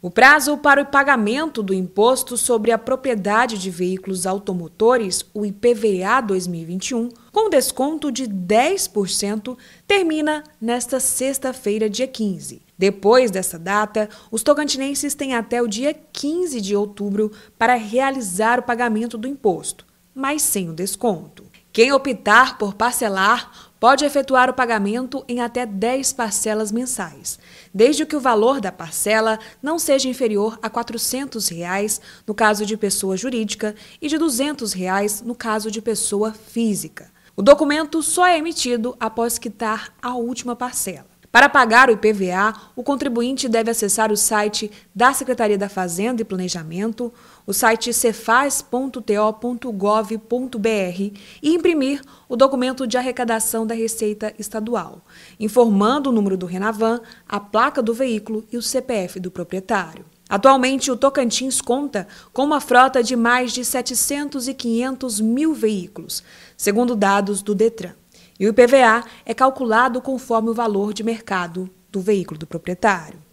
O prazo para o pagamento do Imposto sobre a Propriedade de Veículos Automotores, o IPVA 2021, com desconto de 10%, termina nesta sexta-feira, dia 15. Depois dessa data, os tocantinenses têm até o dia 15 de outubro para realizar o pagamento do imposto, mas sem o desconto. Quem optar por parcelar pode efetuar o pagamento em até 10 parcelas mensais, desde que o valor da parcela não seja inferior a R$ 400 reais no caso de pessoa jurídica e de R$ 200 reais no caso de pessoa física. O documento só é emitido após quitar a última parcela. Para pagar o IPVA, o contribuinte deve acessar o site da Secretaria da Fazenda e Planejamento, o site cefaz.to.gov.br e imprimir o documento de arrecadação da Receita Estadual, informando o número do Renavan, a placa do veículo e o CPF do proprietário. Atualmente, o Tocantins conta com uma frota de mais de 700 e 500 mil veículos, segundo dados do Detran. E o IPVA é calculado conforme o valor de mercado do veículo do proprietário.